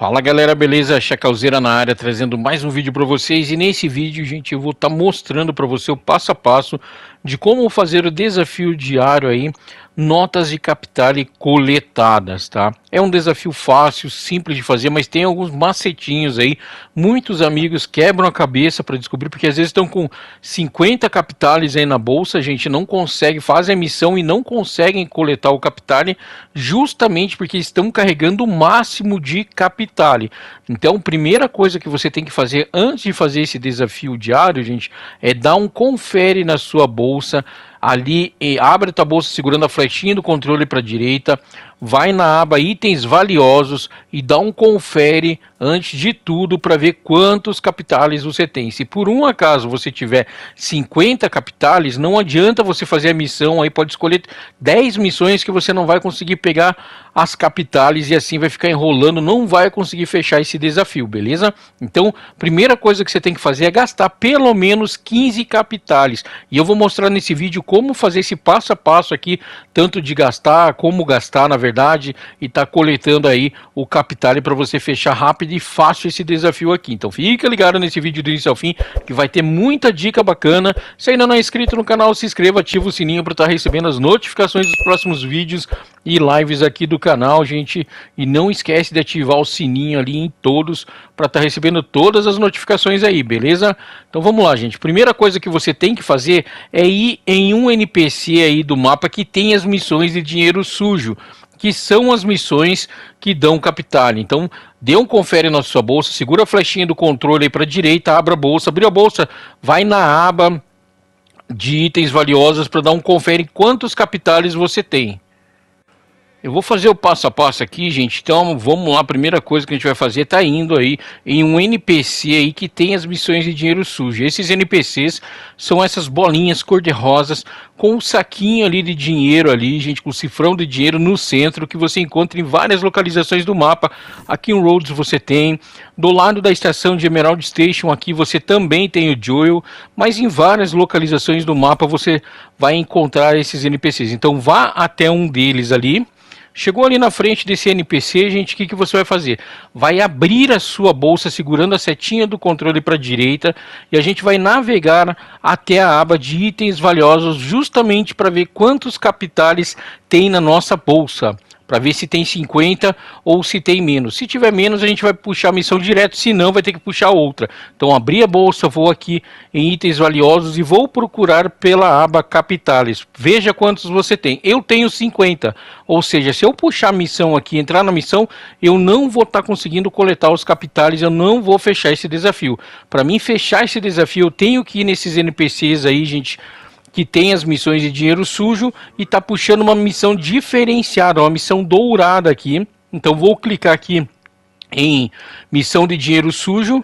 Fala galera, beleza? Chacalzeira na área trazendo mais um vídeo para vocês e nesse vídeo, gente, eu vou estar tá mostrando para você o passo a passo de como fazer o desafio diário aí, notas de capital coletadas, tá? É um desafio fácil, simples de fazer, mas tem alguns macetinhos aí. Muitos amigos quebram a cabeça para descobrir, porque às vezes estão com 50 capitales aí na bolsa, a gente não consegue, fazem a missão e não conseguem coletar o capital justamente porque estão carregando o máximo de capital. Então, primeira coisa que você tem que fazer antes de fazer esse desafio diário, gente, é dar um confere na sua bolsa bolsa, ali eh, abre a tua bolsa segurando a flechinha do controle para a direita, vai na aba itens valiosos e dá um confere antes de tudo para ver quantos capitais você tem. Se por um acaso você tiver 50 capitais, não adianta você fazer a missão, aí pode escolher 10 missões que você não vai conseguir pegar as capitais e assim vai ficar enrolando, não vai conseguir fechar esse desafio, beleza? Então, primeira coisa que você tem que fazer é gastar pelo menos 15 capitais. E eu vou mostrar nesse vídeo como fazer esse passo a passo aqui, tanto de gastar, como gastar na verdade verdade, e está coletando aí o capital para você fechar rápido e fácil esse desafio aqui. Então fica ligado nesse vídeo do início ao fim, que vai ter muita dica bacana. Se ainda não é inscrito no canal, se inscreva, ativa o sininho para estar tá recebendo as notificações dos próximos vídeos e lives aqui do canal, gente. E não esquece de ativar o sininho ali em todos para estar tá recebendo todas as notificações aí, beleza? Então vamos lá, gente. Primeira coisa que você tem que fazer é ir em um NPC aí do mapa que tem as missões de dinheiro sujo que são as missões que dão capital. Então, dê um confere na sua bolsa, segura a flechinha do controle aí para direita, abra a bolsa, abriu a bolsa, vai na aba de itens valiosos para dar um confere em quantos capitais você tem. Eu vou fazer o passo a passo aqui, gente. Então, vamos lá. A primeira coisa que a gente vai fazer está indo aí em um NPC aí que tem as missões de dinheiro sujo. Esses NPCs são essas bolinhas cor-de-rosas com um saquinho ali de dinheiro ali, gente, com um cifrão de dinheiro no centro que você encontra em várias localizações do mapa. Aqui em Rhodes você tem, do lado da estação de Emerald Station aqui você também tem o Joel, mas em várias localizações do mapa você vai encontrar esses NPCs. Então, vá até um deles ali Chegou ali na frente desse NPC, gente, o que, que você vai fazer? Vai abrir a sua bolsa segurando a setinha do controle para a direita e a gente vai navegar até a aba de itens valiosos justamente para ver quantos capitais tem na nossa bolsa para ver se tem 50 ou se tem menos. Se tiver menos, a gente vai puxar a missão direto, se não, vai ter que puxar outra. Então, abri a bolsa, vou aqui em itens valiosos e vou procurar pela aba capitales. Veja quantos você tem. Eu tenho 50, ou seja, se eu puxar a missão aqui, entrar na missão, eu não vou estar tá conseguindo coletar os capitales, eu não vou fechar esse desafio. Para mim fechar esse desafio, eu tenho que ir nesses NPCs aí, gente, que tem as missões de dinheiro sujo e está puxando uma missão diferenciada, uma missão dourada aqui. Então vou clicar aqui em missão de dinheiro sujo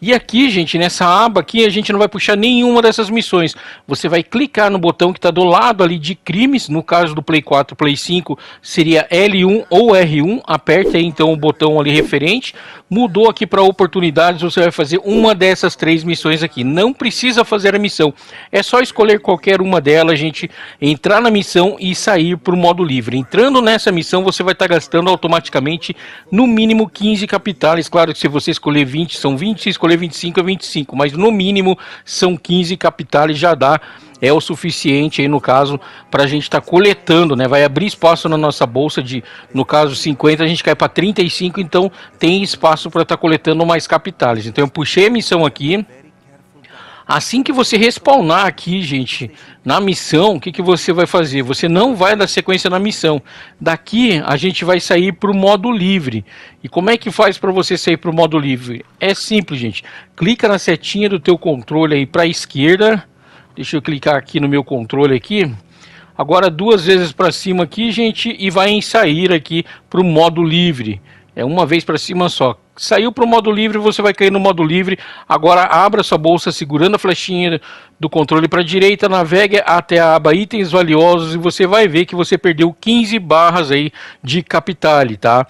e aqui, gente, nessa aba aqui, a gente não vai puxar nenhuma dessas missões. Você vai clicar no botão que está do lado ali de crimes, no caso do Play 4, Play 5, seria L1 ou R1, aperta aí, então o botão ali referente. Mudou aqui para oportunidades, você vai fazer uma dessas três missões aqui. Não precisa fazer a missão, é só escolher qualquer uma delas, gente, entrar na missão e sair para o modo livre. Entrando nessa missão, você vai estar tá gastando automaticamente no mínimo 15 capitais. Claro que se você escolher 20, são 20, se escolher escolher 25 é 25, mas no mínimo são 15 capitais já dá é o suficiente aí no caso para a gente estar tá coletando, né? Vai abrir espaço na nossa bolsa de, no caso 50, a gente cai para 35, então tem espaço para estar tá coletando mais capitais. Então eu puxei a emissão aqui, Assim que você respawnar aqui, gente, na missão, o que, que você vai fazer? Você não vai dar sequência na missão. Daqui a gente vai sair para o modo livre. E como é que faz para você sair para o modo livre? É simples, gente. Clica na setinha do teu controle aí para a esquerda. Deixa eu clicar aqui no meu controle aqui. Agora duas vezes para cima aqui, gente, e vai em sair aqui para o modo livre. É uma vez para cima só. Saiu para o modo livre, você vai cair no modo livre. Agora abra sua bolsa segurando a flechinha do controle para a direita, navegue até a aba itens valiosos e você vai ver que você perdeu 15 barras aí de capitale, tá?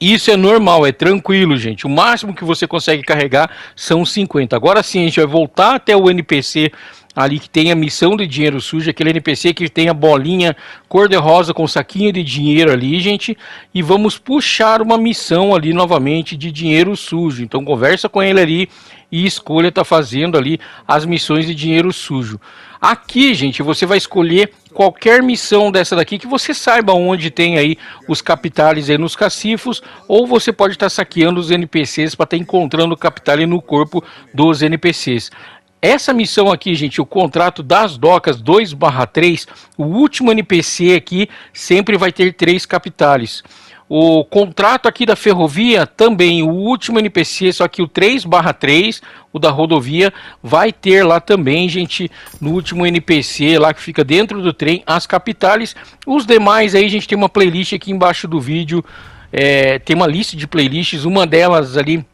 Isso é normal, é tranquilo, gente. O máximo que você consegue carregar são 50. Agora sim, a gente vai voltar até o NPC ali que tem a missão de dinheiro sujo, aquele NPC que tem a bolinha cor-de-rosa com saquinho de dinheiro ali, gente, e vamos puxar uma missão ali novamente de dinheiro sujo. Então conversa com ele ali e escolha tá fazendo ali as missões de dinheiro sujo. Aqui, gente, você vai escolher qualquer missão dessa daqui que você saiba onde tem aí os capitais aí nos cacifos, ou você pode estar tá saqueando os NPCs para estar tá encontrando o capital no corpo dos NPCs. Essa missão aqui, gente, o contrato das docas 2 barra 3, o último NPC aqui sempre vai ter três capitais. O contrato aqui da ferrovia também, o último NPC, só que o 3 barra 3, o da rodovia, vai ter lá também, gente, no último NPC lá que fica dentro do trem, as capitais. Os demais aí, a gente tem uma playlist aqui embaixo do vídeo, é, tem uma lista de playlists, uma delas ali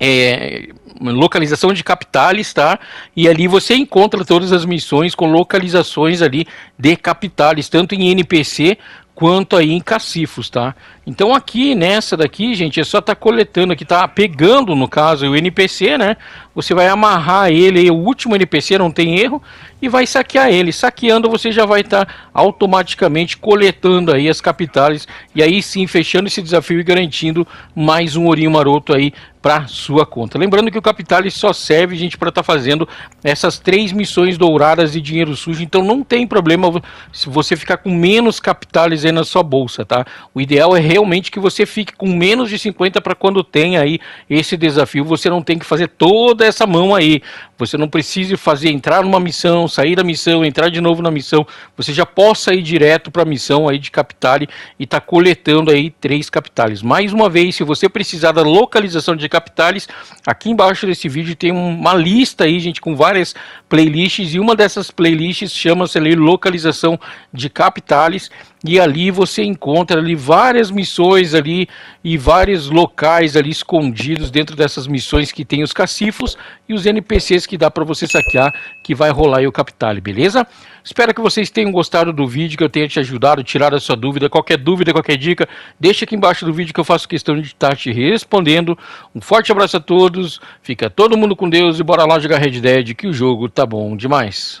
é, localização de capitais, tá? E ali você encontra todas as missões com localizações ali de capitais, tanto em NPC quanto aí em cacifos, tá? Então aqui nessa daqui, gente, é só tá coletando aqui, tá pegando no caso o NPC, né? Você vai amarrar ele, o último NPC não tem erro e vai saquear ele. Saqueando você já vai estar tá automaticamente coletando aí as capitais e aí sim fechando esse desafio e garantindo mais um ourinho maroto aí para sua conta. Lembrando que o Capitale só serve, gente, para estar tá fazendo essas três missões douradas de dinheiro sujo, então não tem problema se você ficar com menos Capitales aí na sua bolsa, tá? O ideal é realmente que você fique com menos de 50 para quando tem aí esse desafio, você não tem que fazer toda essa mão aí. Você não precise fazer entrar numa missão, sair da missão, entrar de novo na missão. Você já possa ir direto para a missão aí de Capitale e tá coletando aí três Capitales. Mais uma vez, se você precisar da localização de de capitais. Aqui embaixo desse vídeo tem uma lista aí, gente, com várias playlists e uma dessas playlists chama-se localização de capitais e ali você encontra ali várias missões ali e vários locais ali escondidos dentro dessas missões que tem os cacifos e os NPCs que dá para você saquear que vai rolar aí o Capitale, beleza? Espero que vocês tenham gostado do vídeo, que eu tenha te ajudado, tirado a sua dúvida, qualquer dúvida, qualquer dica, deixa aqui embaixo do vídeo que eu faço questão de estar tá te respondendo. Um forte abraço a todos, fica todo mundo com Deus e bora lá jogar Red Dead que o jogo tá bom demais.